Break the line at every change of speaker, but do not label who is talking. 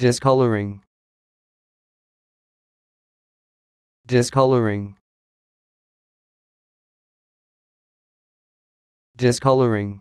discoloring discoloring discoloring